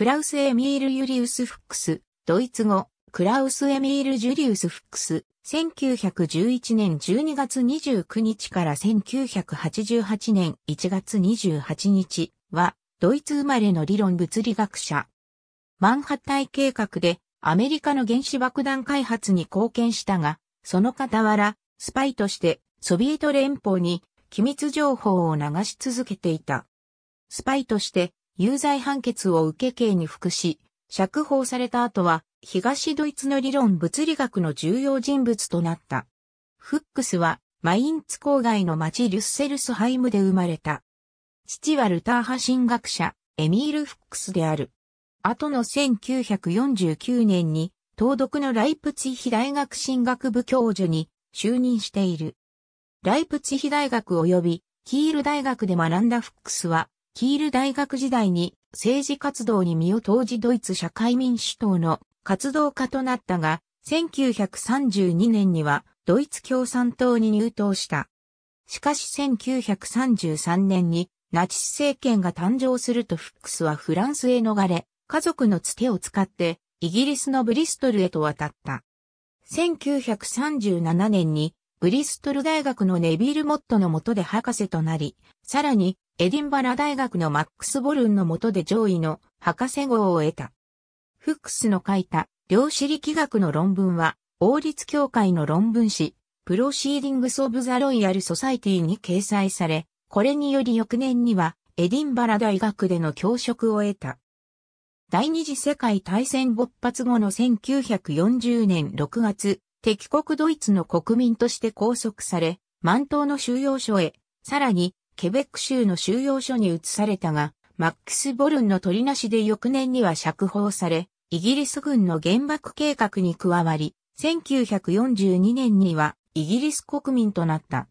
クラウス・エミール・ユリウス・フックス、ドイツ語、クラウス・エミール・ジュリウス・フックス、1911年12月29日から1988年1月28日は、ドイツ生まれの理論物理学者。マンハッタイ計画で、アメリカの原子爆弾開発に貢献したが、その傍ら、スパイとして、ソビエト連邦に機密情報を流し続けていた。スパイとして、有罪判決を受け刑に服し、釈放された後は、東ドイツの理論物理学の重要人物となった。フックスは、マインツ郊外の町リュッセルスハイムで生まれた。父はルター派神学者、エミール・フックスである。後の1949年に、東独のライプツィヒ大学神学部教授に就任している。ライプツィヒ大学及びキール大学で学んだフックスは、キール大学時代に政治活動に身を投じドイツ社会民主党の活動家となったが、1932年にはドイツ共産党に入党した。しかし1933年にナチス政権が誕生するとフックスはフランスへ逃れ、家族のつてを使ってイギリスのブリストルへと渡った。1937年にブリストル大学のネビール・モットの下で博士となり、さらにエディンバラ大学のマックス・ボルンの下で上位の博士号を得た。フックスの書いた量子力学の論文は、王立協会の論文誌、プロシーディングス・オブ・ザ・ロイヤル・ソサイティに掲載され、これにより翌年には、エディンバラ大学での教職を得た。第二次世界大戦勃発後の1940年6月、敵国ドイツの国民として拘束され、満島の収容所へ、さらにケベック州の収容所に移されたが、マックス・ボルンの取りなしで翌年には釈放され、イギリス軍の原爆計画に加わり、1942年にはイギリス国民となった。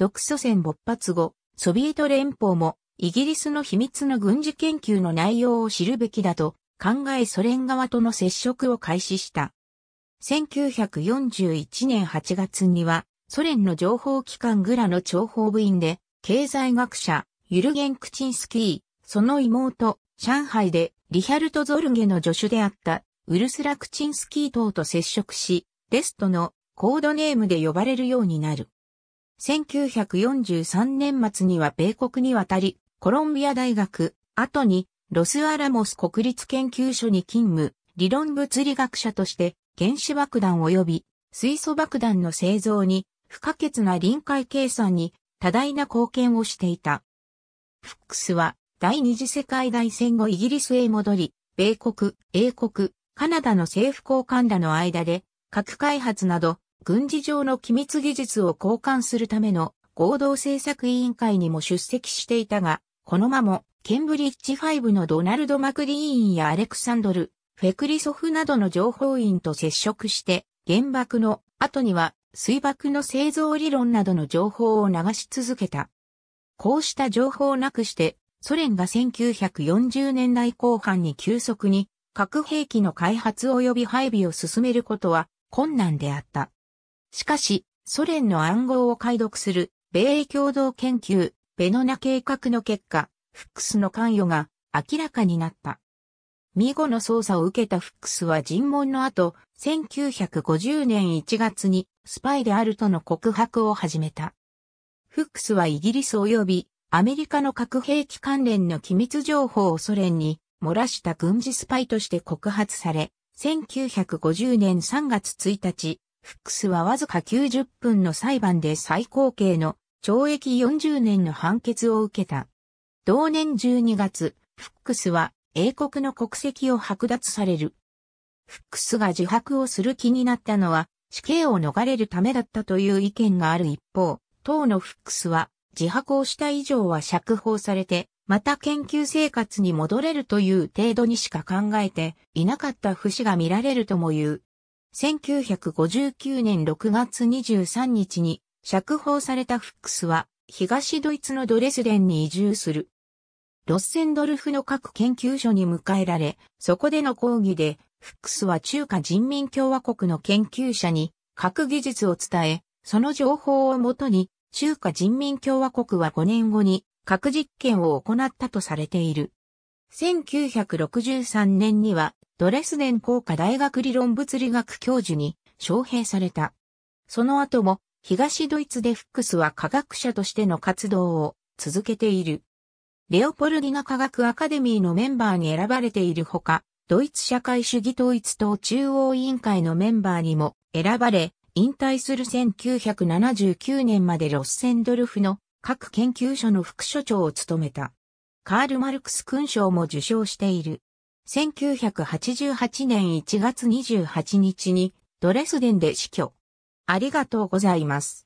独ソ戦勃発後、ソビエト連邦もイギリスの秘密の軍事研究の内容を知るべきだと考えソ連側との接触を開始した。1941年8月にはソ連の情報機関グラの諜報部員で経済学者、ユルゲン・クチンスキー、その妹、上海でリヒャルト・ゾルゲの助手であったウルスラ・クチンスキー等と接触し、デストのコードネームで呼ばれるようになる。1943年末には米国に渡り、コロンビア大学、後にロスアラモス国立研究所に勤務、理論物理学者として原子爆弾及び水素爆弾の製造に不可欠な臨界計算に多大な貢献をしていた。フックスは第二次世界大戦後イギリスへ戻り、米国、英国、カナダの政府高官らの間で、核開発など、軍事上の機密技術を交換するための合同政策委員会にも出席していたが、この間も、ケンブリッジ5のドナルド・マクリーンやアレクサンドル、フェクリソフなどの情報員と接触して、原爆の後には水爆の製造理論などの情報を流し続けた。こうした情報をなくして、ソ連が1940年代後半に急速に核兵器の開発及び配備を進めることは困難であった。しかし、ソ連の暗号を解読する米英共同研究、ベノナ計画の結果、フックスの関与が明らかになった。見後の捜査を受けたフックスは尋問の後、1950年1月にスパイであるとの告白を始めた。フックスはイギリス及びアメリカの核兵器関連の機密情報をソ連に漏らした軍事スパイとして告発され、1950年3月1日、フックスはわずか90分の裁判で最高刑の懲役40年の判決を受けた。同年12月、フックスは英国の国籍を剥奪される。フックスが自白をする気になったのは死刑を逃れるためだったという意見がある一方、当のフックスは自白をした以上は釈放されて、また研究生活に戻れるという程度にしか考えていなかった節が見られるとも言う。1959年6月23日に釈放されたフックスは東ドイツのドレスデンに移住する。ロッセンドルフの各研究所に迎えられ、そこでの講義で、フックスは中華人民共和国の研究者に核技術を伝え、その情報をもとに、中華人民共和国は5年後に核実験を行ったとされている。1963年には、ドレスデン工科大学理論物理学教授に招聘された。その後も、東ドイツでフックスは科学者としての活動を続けている。レオポルディナ科学アカデミーのメンバーに選ばれているほか、ドイツ社会主義統一党中央委員会のメンバーにも選ばれ、引退する1979年までロッセンドルフの各研究所の副所長を務めた。カール・マルクス勲章も受賞している。1988年1月28日にドレスデンで死去。ありがとうございます。